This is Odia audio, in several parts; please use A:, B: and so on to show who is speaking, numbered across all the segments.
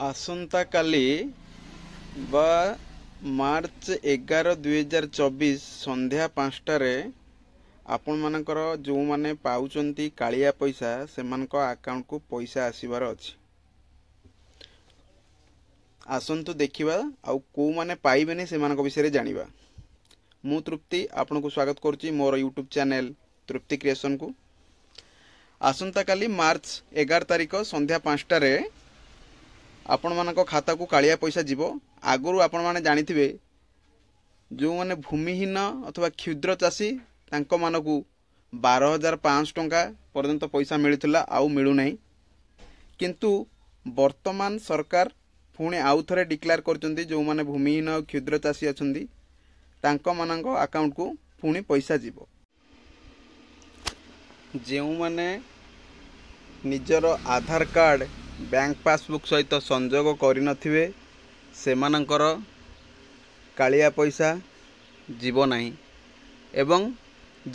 A: ଆସନ୍ତାକାଲି ବା ମାର୍ଚ୍ଚ ଏଗାର ଦୁଇହଜାର ଚବିଶ ସନ୍ଧ୍ୟା ପାଞ୍ଚଟାରେ ଆପଣମାନଙ୍କର ଯେଉଁମାନେ ପାଉଛନ୍ତି କାଳିଆ ପଇସା ସେମାନଙ୍କ ଆକାଉଣ୍ଟକୁ ପଇସା ଆସିବାର ଅଛି ଆସନ୍ତୁ ଦେଖିବା ଆଉ କେଉଁମାନେ ପାଇବେନି ସେମାନଙ୍କ ବିଷୟରେ ଜାଣିବା ମୁଁ ତୃପ୍ତି ଆପଣଙ୍କୁ ସ୍ୱାଗତ କରୁଛି ମୋର ୟୁଟ୍ୟୁବ୍ ଚ୍ୟାନେଲ୍ ତୃପ୍ତି କ୍ରିଏସନ୍କୁ ଆସନ୍ତାକାଲି ମାର୍ଚ୍ଚ ଏଗାର ତାରିଖ ସନ୍ଧ୍ୟା ପାଞ୍ଚଟାରେ ଆପଣମାନଙ୍କ ଖାତାକୁ କାଳିଆ ପଇସା ଯିବ ଆଗରୁ ଆପଣମାନେ ଜାଣିଥିବେ ଯେଉଁମାନେ ଭୂମିହୀନ ଅଥବା କ୍ଷୁଦ୍ର ଚାଷୀ ତାଙ୍କମାନଙ୍କୁ ବାର ହଜାର ପାଞ୍ଚଶହ ଟଙ୍କା ପର୍ଯ୍ୟନ୍ତ ପଇସା ମିଳୁଥିଲା ଆଉ ମିଳୁନାହିଁ କିନ୍ତୁ ବର୍ତ୍ତମାନ ସରକାର ପୁଣି ଆଉ ଥରେ ଡିକ୍ଲେୟାର କରିଛନ୍ତି ଯେଉଁମାନେ ଭୂମିହୀନ ଆଉ କ୍ଷୁଦ୍ର ଚାଷୀ ଅଛନ୍ତି ତାଙ୍କମାନଙ୍କ ଆକାଉଣ୍ଟକୁ ପୁଣି ପଇସା ଯିବ ଯେଉଁମାନେ ନିଜର ଆଧାର କାର୍ଡ଼ ବ୍ୟାଙ୍କ ପାସ୍ବୁକ୍ ସହିତ ସଂଯୋଗ କରିନଥିବେ ସେମାନଙ୍କର କାଳିଆ ପଇସା ଯିବ ନାହିଁ ଏବଂ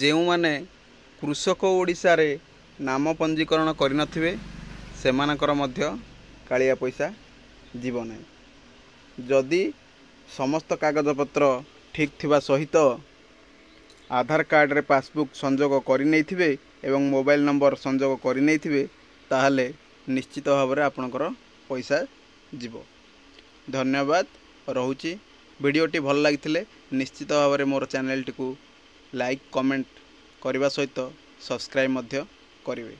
A: ଯେଉଁମାନେ କୃଷକ ଓଡ଼ିଶାରେ ନାମ ପଞ୍ଜୀକରଣ କରିନଥିବେ ସେମାନଙ୍କର ମଧ୍ୟ କାଳିଆ ପଇସା ଯିବ ନାହିଁ ଯଦି ସମସ୍ତ କାଗଜପତ୍ର ଠିକ୍ ଥିବା ସହିତ ଆଧାର କାର୍ଡ଼ରେ ପାସ୍ବୁକ୍ ସଂଯୋଗ କରିନେଇଥିବେ ଏବଂ ମୋବାଇଲ ନମ୍ବର ସଂଯୋଗ କରିନେଇଥିବେ ତାହେଲେ ନିଶ୍ଚିତ ଭାବରେ ଆପଣଙ୍କର ପଇସା ଯିବ ଧନ୍ୟବାଦ ରହୁଛି ଭିଡ଼ିଓଟି ଭଲ ଲାଗିଥିଲେ ନିଶ୍ଚିତ ଭାବରେ ମୋର ଚ୍ୟାନେଲ୍ଟିକୁ ଲାଇକ୍ କମେଣ୍ଟ କରିବା ସହିତ ସବସ୍କ୍ରାଇବ୍ ମଧ୍ୟ କରିବେ